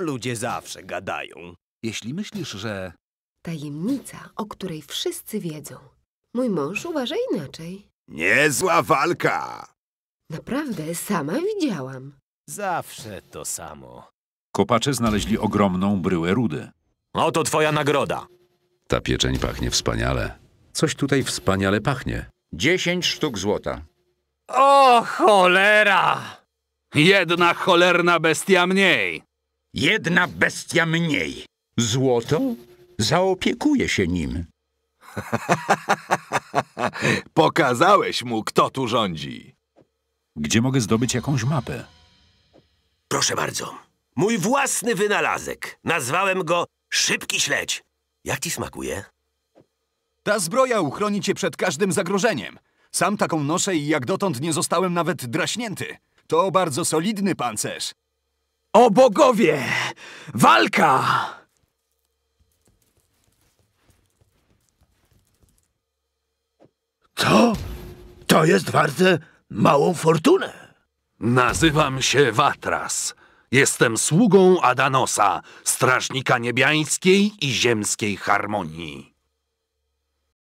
Ludzie zawsze gadają. Jeśli myślisz, że... Tajemnica, o której wszyscy wiedzą. Mój mąż uważa inaczej. Niezła walka! Naprawdę, sama widziałam. Zawsze to samo. Kopacze znaleźli ogromną bryłę rudy. Oto twoja nagroda. Ta pieczeń pachnie wspaniale. Coś tutaj wspaniale pachnie. Dziesięć sztuk złota. O, cholera! Jedna cholerna bestia mniej. Jedna bestia mniej. Złoto zaopiekuje się nim. Pokazałeś mu, kto tu rządzi. Gdzie mogę zdobyć jakąś mapę? Proszę bardzo. Mój własny wynalazek. Nazwałem go Szybki Śledź. Jak ci smakuje? Ta zbroja uchroni cię przed każdym zagrożeniem. Sam taką noszę i jak dotąd nie zostałem nawet draśnięty. To bardzo solidny pancerz. O bogowie! Walka! Co? To jest warte małą fortunę. Nazywam się Watras. Jestem sługą Adanosa, strażnika niebiańskiej i ziemskiej harmonii.